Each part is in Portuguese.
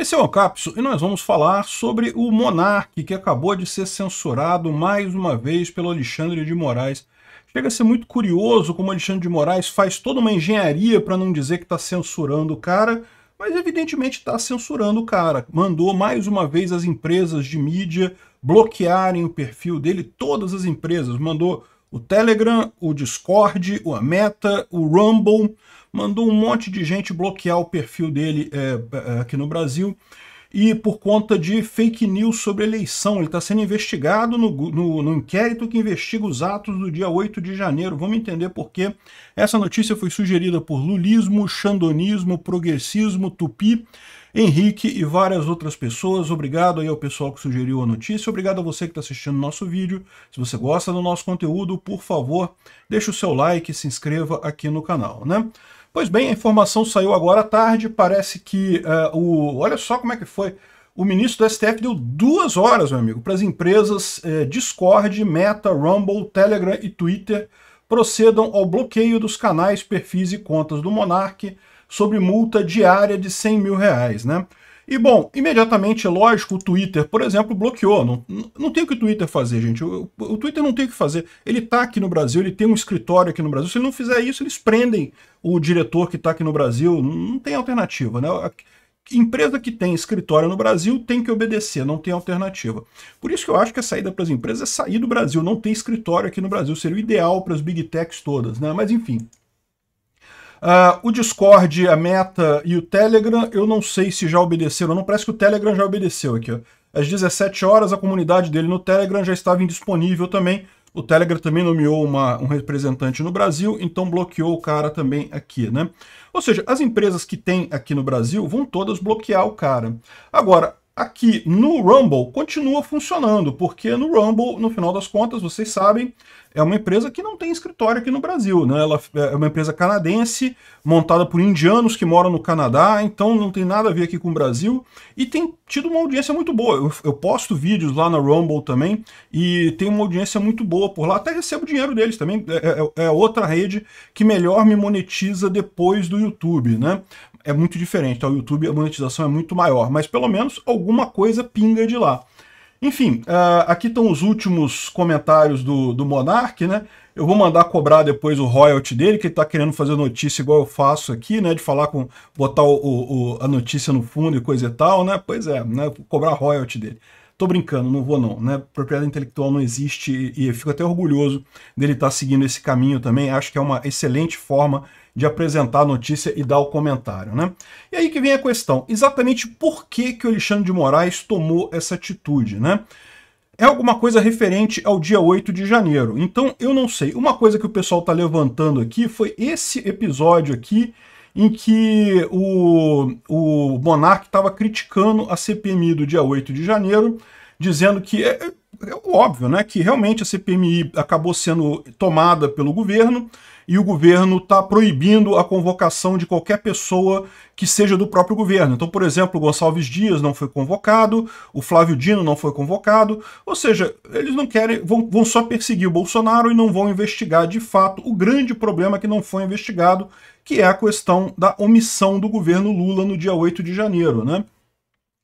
Esse é o Capso e nós vamos falar sobre o Monarque que acabou de ser censurado mais uma vez pelo Alexandre de Moraes. Chega a ser muito curioso como Alexandre de Moraes faz toda uma engenharia para não dizer que está censurando o cara, mas evidentemente está censurando o cara. Mandou mais uma vez as empresas de mídia bloquearem o perfil dele, todas as empresas. Mandou o Telegram, o Discord, o Meta, o Rumble, mandou um monte de gente bloquear o perfil dele é, é aqui no Brasil e por conta de fake news sobre eleição. Ele está sendo investigado no, no, no, inquérito que investiga os atos do dia 8 de janeiro. Vamos entender por quê. Essa notícia foi sugerida por lulismo, xandonismo, progressismo, tupi, Henrique e várias outras pessoas. Obrigado aí ao pessoal que sugeriu a notícia. Obrigado a você que está assistindo o nosso vídeo. Se você gosta do nosso conteúdo, por favor, deixe o seu like e se inscreva aqui no canal, né? Pois bem, a informação saiu agora à tarde, parece que uh, o. Olha só como é que foi. O ministro do STF deu duas horas, meu amigo, para as empresas eh, Discord, Meta, Rumble, Telegram e Twitter procedam ao bloqueio dos canais, perfis e contas do Monarque sobre multa diária de 100 mil reais, né? E bom, imediatamente, lógico, o Twitter, por exemplo, bloqueou. Não, não tem o que o Twitter fazer, gente. O, o, Twitter não tem o que fazer. Ele está aqui no Brasil, ele tem um escritório aqui no Brasil. Se ele não fizer isso, eles prendem o diretor que está aqui no Brasil. Não, não tem alternativa, né? A empresa que tem escritório no Brasil tem que obedecer, não tem alternativa. Por isso que eu acho que a saída para as empresas é sair do Brasil, não ter escritório aqui no Brasil. Seria o ideal para as big techs todas, né? Mas enfim, Uh, o Discord, a Meta e o Telegram, eu não sei se já obedeceram. Não parece que o Telegram já obedeceu aqui. Ó. Às 17 horas, a comunidade dele no Telegram já estava indisponível também. O Telegram também nomeou uma, um representante no Brasil, então bloqueou o cara também aqui, né? Ou seja, as empresas que tem aqui no Brasil vão todas bloquear o cara. Agora, aqui no Rumble continua funcionando, porque no Rumble, no final das contas, vocês sabem, é uma empresa que não tem escritório aqui no Brasil, né? Ela é uma empresa canadense, montada por indianos que moram no Canadá, então não tem nada a ver aqui com o Brasil, e tem tido uma audiência muito boa. Eu, eu posto vídeos lá na Rumble também, e tem uma audiência muito boa por lá, até recebo dinheiro deles também, é, é, é outra rede que melhor me monetiza depois do YouTube, né? é muito diferente, tá? O YouTube, a monetização é muito maior, mas pelo menos alguma coisa pinga de lá. Enfim, uh, aqui estão os últimos comentários do, do Monark, né? Eu vou mandar cobrar depois o royalty dele, que ele tá querendo fazer notícia igual eu faço aqui, né? De falar com. botar o, o, a notícia no fundo e coisa e tal, né? Pois é, né? Vou cobrar royalty dele. Tô brincando, não vou não, né? Propriedade intelectual não existe e fico até orgulhoso dele estar tá seguindo esse caminho também. Acho que é uma excelente forma de apresentar a notícia e dar o comentário, né? E aí que vem a questão, exatamente por que que o Alexandre de Moraes tomou essa atitude, né? é alguma coisa referente ao dia 8 de janeiro. Então, eu não sei. Uma coisa que o pessoal está levantando aqui foi esse episódio aqui em que o, o Monark estava criticando a CPMI do dia 8 de janeiro, dizendo que é, é, é óbvio né, que realmente a CPMI acabou sendo tomada pelo governo e o governo está proibindo a convocação de qualquer pessoa que seja do próprio governo. Então, por exemplo, o Gonçalves Dias não foi convocado, o Flávio Dino não foi convocado, ou seja, eles não querem, vão, vão só perseguir o Bolsonaro e não vão investigar de fato o grande problema é que não foi investigado, que é a questão da omissão do governo Lula no dia 8 de janeiro, né?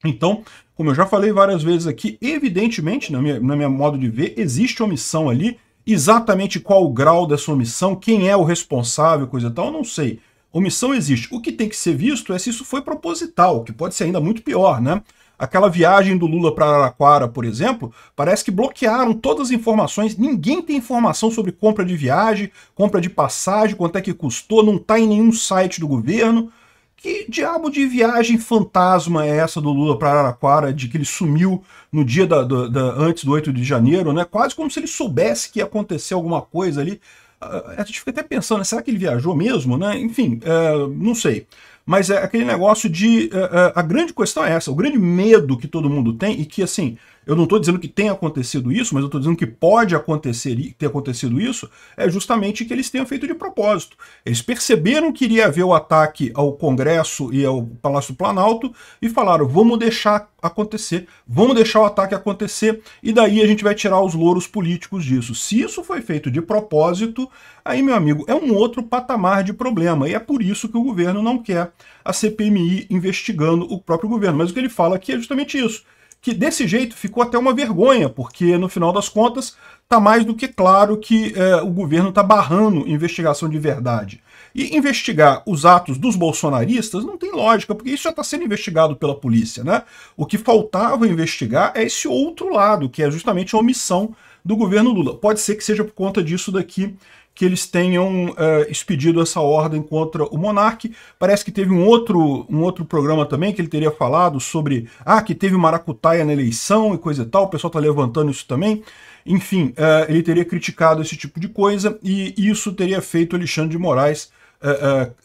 Então, como eu já falei várias vezes aqui, evidentemente, na minha, na minha modo de ver, existe omissão ali, exatamente qual o grau dessa omissão, quem é o responsável, coisa e tal, eu não sei. Omissão existe. O que tem que ser visto é se isso foi proposital, que pode ser ainda muito pior, né? Aquela viagem do Lula para Araraquara, por exemplo, parece que bloquearam todas as informações. Ninguém tem informação sobre compra de viagem, compra de passagem, quanto é que custou, não está em nenhum site do governo. Que diabo de viagem fantasma é essa do Lula para Araraquara, de que ele sumiu no dia da, da, da, antes do 8 de janeiro, né? Quase como se ele soubesse que ia acontecer alguma coisa ali. Ah, a gente fica até pensando, né? será que ele viajou mesmo, né? Enfim, é, não sei. Mas é aquele negócio de. A, eh, eh, a grande questão é essa, o grande medo que todo mundo tem, e que assim, eu não estou dizendo que tenha acontecido isso, mas eu estou dizendo que pode acontecer e ter acontecido isso, é justamente que eles tenham feito de propósito. Eles perceberam que iria haver o ataque ao Congresso e ao Palácio Planalto e falaram: vamos deixar acontecer, vamos deixar o ataque acontecer e daí a gente vai tirar os louros políticos disso. Se isso foi feito de propósito, aí, meu amigo, é um outro patamar de problema e é por isso que o governo não quer a CPMI investigando o próprio governo. Mas o que ele fala aqui é justamente isso que desse jeito ficou até uma vergonha, porque no final das contas está mais do que claro que eh, o governo está barrando investigação de verdade. E investigar os atos dos bolsonaristas não tem lógica, porque isso já está sendo investigado pela polícia. Né? O que faltava investigar é esse outro lado, que é justamente a omissão do governo Lula. Pode ser que seja por conta disso daqui que eles tenham é, expedido essa ordem contra o monarca. Parece que teve um outro, um outro programa também que ele teria falado sobre ah, que teve maracutaia na eleição e coisa e tal, o pessoal está levantando isso também. Enfim, é, ele teria criticado esse tipo de coisa e isso teria feito Alexandre de Moraes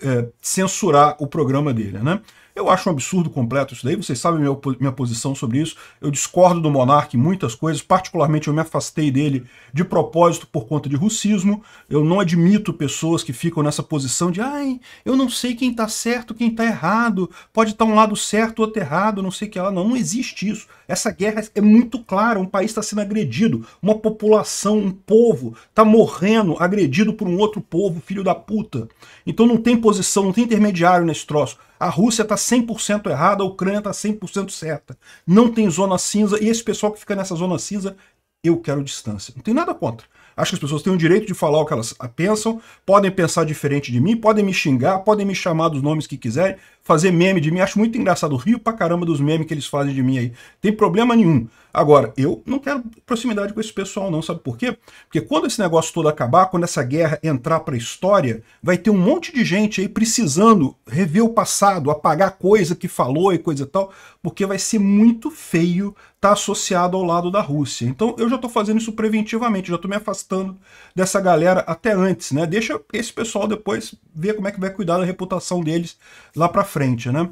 é, censurar o programa dele, né? Eu acho um absurdo completo isso daí, vocês sabem minha, minha posição sobre isso. Eu discordo do Monark em muitas coisas, particularmente eu me afastei dele de propósito por conta de russismo. Eu não admito pessoas que ficam nessa posição de ai, eu não sei quem tá certo, quem tá errado, pode estar tá um lado certo, outro errado, não sei o que lá. Não, não existe isso. Essa guerra é muito clara, um país está sendo agredido, uma população, um povo tá morrendo, agredido por um outro povo, filho da puta. Então não tem posição, não tem intermediário nesse troço a Rússia está 100% errada, a Ucrânia está 100% certa. Não tem zona cinza e esse pessoal que fica nessa zona cinza, eu quero distância. Não tem nada contra. Acho que as pessoas têm o direito de falar o que elas pensam, podem pensar diferente de mim, podem me xingar, podem me chamar dos nomes que quiserem, fazer meme de mim. Acho muito engraçado. Rio pra caramba dos memes que eles fazem de mim aí. Tem problema nenhum. Agora, eu não quero proximidade com esse pessoal, não. Sabe por quê? Porque quando esse negócio todo acabar, quando essa guerra entrar pra história, vai ter um monte de gente aí precisando rever o passado, apagar coisa que falou e coisa e tal, porque vai ser muito feio tá associado ao lado da Rússia. Então eu já estou fazendo isso preventivamente, já estou me afastando dessa galera até antes, né? Deixa esse pessoal depois ver como é que vai cuidar da reputação deles lá para frente, né?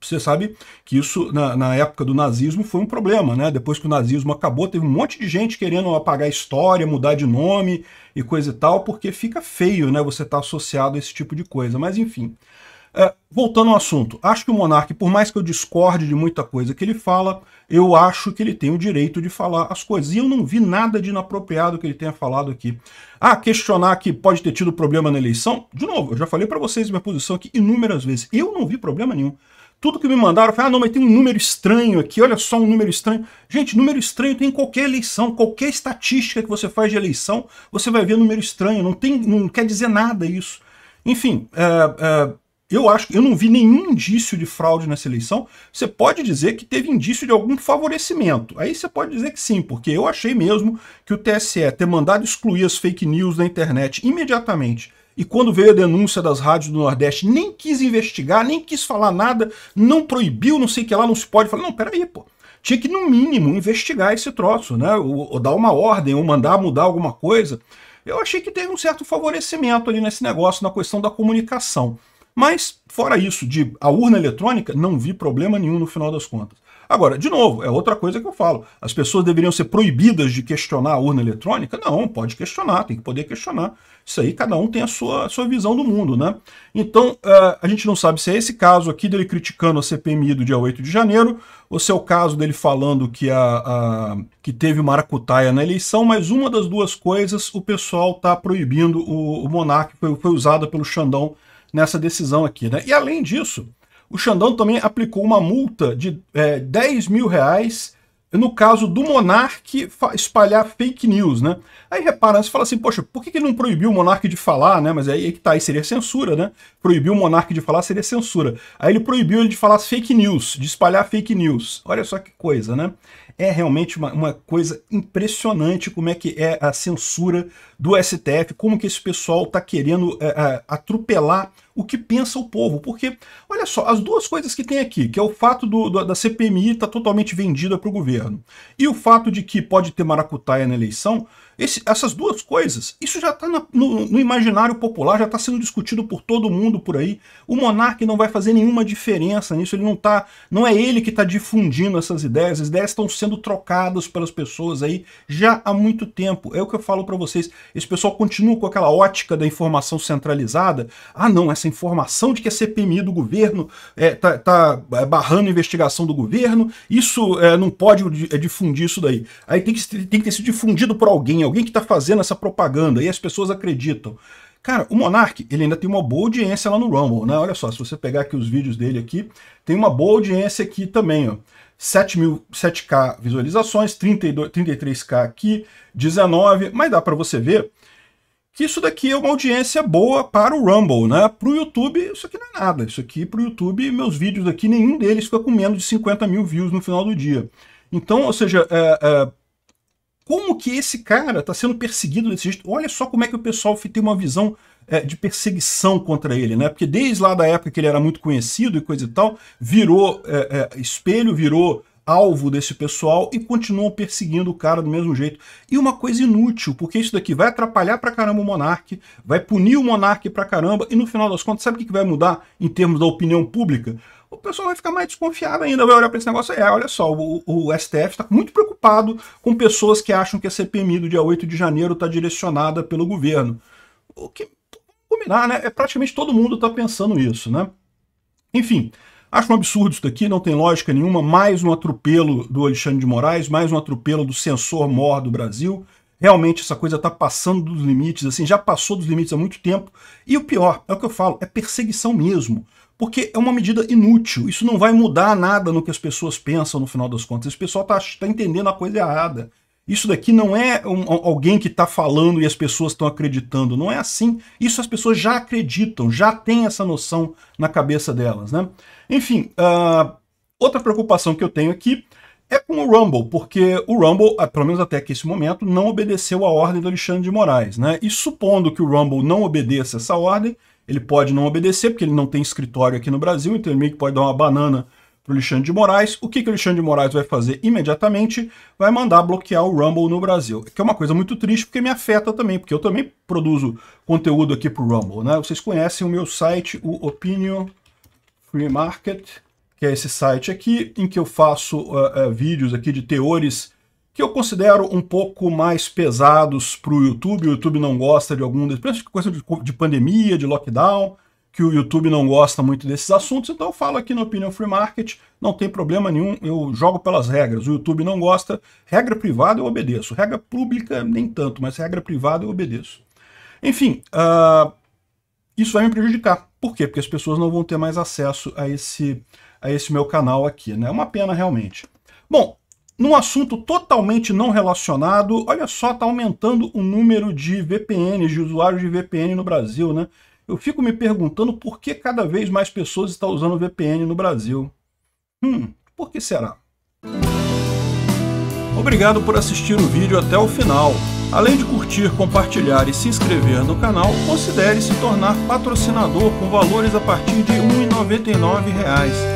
Você sabe que isso, na, na, época do nazismo, foi um problema, né? Depois que o nazismo acabou, teve um monte de gente querendo apagar a história, mudar de nome e coisa e tal, porque fica feio, né? Você estar tá associado a esse tipo de coisa. Mas, enfim, é, voltando ao assunto, acho que o Monark, por mais que eu discorde de muita coisa que ele fala, eu acho que ele tem o direito de falar as coisas. E eu não vi nada de inapropriado que ele tenha falado aqui. Ah, questionar que pode ter tido problema na eleição? De novo, eu já falei para vocês minha posição aqui inúmeras vezes. Eu não vi problema nenhum. Tudo que me mandaram foi, ah, não, mas tem um número estranho aqui, olha só um número estranho. Gente, número estranho tem em qualquer eleição, qualquer estatística que você faz de eleição, você vai ver número estranho, não, tem, não quer dizer nada isso. Enfim, é, é eu acho que eu não vi nenhum indício de fraude nessa eleição. Você pode dizer que teve indício de algum favorecimento. Aí você pode dizer que sim, porque eu achei mesmo que o TSE ter mandado excluir as fake news da internet imediatamente. E quando veio a denúncia das rádios do Nordeste, nem quis investigar, nem quis falar nada, não proibiu, não sei o que lá, não se pode. Falei, não, peraí, pô tinha que, no mínimo, investigar esse troço, né? Ou, ou, dar uma ordem, ou mandar mudar alguma coisa. Eu achei que teve um certo favorecimento ali nesse negócio, na questão da comunicação. Mas, fora isso, de a urna eletrônica, não vi problema nenhum no final das contas. Agora, de novo, é outra coisa que eu falo. As pessoas deveriam ser proibidas de questionar a urna eletrônica? Não, pode questionar, tem que poder questionar. Isso aí cada um tem a sua, a sua visão do mundo, né? Então, uh, a gente não sabe se é esse caso aqui dele criticando a CPMI do dia 8 de janeiro, ou se é o caso dele falando que, a, a que teve maracutaia na eleição, mas uma das duas coisas o pessoal está proibindo o, o Monark, foi, foi usada pelo Xandão nessa decisão aqui. Né? E além disso, o Xandão também aplicou uma multa de é, 10 mil reais no caso do monarque espalhar fake news, né? Aí repara, você fala assim, poxa, por que, que ele não proibiu o monarque de falar, né? Mas aí é que tá, aí seria censura, né? Proibiu o monarque de falar seria censura. Aí ele proibiu ele de falar fake news, de espalhar fake news. Olha só que coisa, né? É realmente uma, uma coisa impressionante como é que é a censura do STF, como que esse pessoal está querendo é, é, atropelar o que pensa o povo. Porque, olha só, as duas coisas que tem aqui, que é o fato do, do, da CPMI estar tá totalmente vendida para o governo e o fato de que pode ter maracutaia na eleição, esse, essas duas coisas, isso já está no, no, imaginário popular, já está sendo discutido por todo mundo por aí. O monarca não vai fazer nenhuma diferença nisso, ele não tá. Não é ele que está difundindo essas ideias, as ideias estão sendo trocadas pelas pessoas aí já há muito tempo. É o que eu falo para vocês. Esse pessoal continua com aquela ótica da informação centralizada. Ah, não, essa essa informação de que a CPMI do governo está é, tá, tá é, barrando a investigação do governo, isso é, não pode é, é, difundir isso daí. Aí tem que, tem que ter sido difundido por alguém, alguém que está fazendo essa propaganda, e as pessoas acreditam. Cara, o Monark, ele ainda tem uma boa audiência lá no Rumble, né? Olha só, se você pegar aqui os vídeos dele aqui, tem uma boa audiência aqui também, ó. 7 mil, 7K visualizações, 32, 33K aqui, 19, mas dá para você ver que isso daqui é uma audiência boa para o Rumble, né? Para o YouTube, isso aqui não é nada. Isso aqui, para o YouTube, meus vídeos aqui, nenhum deles fica com menos de 50 mil views no final do dia. Então, ou seja, é, é, como que esse cara está sendo perseguido desse jeito? Olha só como é que o pessoal tem uma visão é, de perseguição contra ele, né? Porque desde lá da época que ele era muito conhecido e coisa e tal, virou é, é, espelho, virou alvo desse pessoal e continuam perseguindo o cara do mesmo jeito. E uma coisa inútil, porque isso daqui vai atrapalhar pra caramba o monarque, vai punir o monarque pra caramba, e no final das contas, sabe o que vai mudar em termos da opinião pública? o pessoal vai ficar mais desconfiado ainda, vai olhar para esse negócio é, olha só, o, o STF está muito preocupado com pessoas que acham que a CPMI do dia 8 de janeiro está direcionada pelo governo. O que combinar, né? É praticamente todo mundo está pensando isso, né? Enfim, Acho um absurdo isso daqui, não tem lógica nenhuma. Mais um atropelo do Alexandre de Moraes, mais um atropelo do censor mor do Brasil. Realmente essa coisa está passando dos limites, assim, já passou dos limites há muito tempo. E o pior, é o que eu falo, é perseguição mesmo. Porque é uma medida inútil, isso não vai mudar nada no que as pessoas pensam no final das contas. Esse pessoal está tá entendendo a coisa errada. Isso daqui não é um, alguém que está falando e as pessoas estão acreditando. Não é assim. Isso as pessoas já acreditam, já têm essa noção na cabeça delas, né? Enfim, uh, outra preocupação que eu tenho aqui é com o Rumble, porque o Rumble, pelo menos até esse momento, não obedeceu a ordem do Alexandre de Moraes, né? E supondo que o Rumble não obedeça essa ordem, ele pode não obedecer, porque ele não tem escritório aqui no Brasil, então ele meio que pode dar uma banana para o Alexandre de Moraes. O que, que o Alexandre de Moraes vai fazer imediatamente? Vai mandar bloquear o Rumble no Brasil, que é uma coisa muito triste porque me afeta também, porque eu também produzo conteúdo aqui para o Rumble. Né? Vocês conhecem o meu site, o Opinion Free Market, que é esse site aqui, em que eu faço uh, uh, vídeos aqui de teores que eu considero um pouco mais pesados para o YouTube. O YouTube não gosta de algum desses, coisa de, de pandemia, de lockdown que o YouTube não gosta muito desses assuntos, então eu falo aqui no Opinion Free Market, não tem problema nenhum, eu jogo pelas regras. O YouTube não gosta, regra privada eu obedeço, regra pública nem tanto, mas regra privada eu obedeço. Enfim, uh, isso vai me prejudicar. Por quê? Porque as pessoas não vão ter mais acesso a esse, a esse meu canal aqui, né? É uma pena realmente. Bom, num assunto totalmente não relacionado, olha só, está aumentando o número de VPNs, de usuários de VPN no Brasil, né? Eu fico me perguntando por que cada vez mais pessoas estão usando VPN no Brasil. Hum, por que será? Obrigado por assistir o vídeo até o final. Além de curtir, compartilhar e se inscrever no canal, considere se tornar patrocinador com valores a partir de R$ 1,99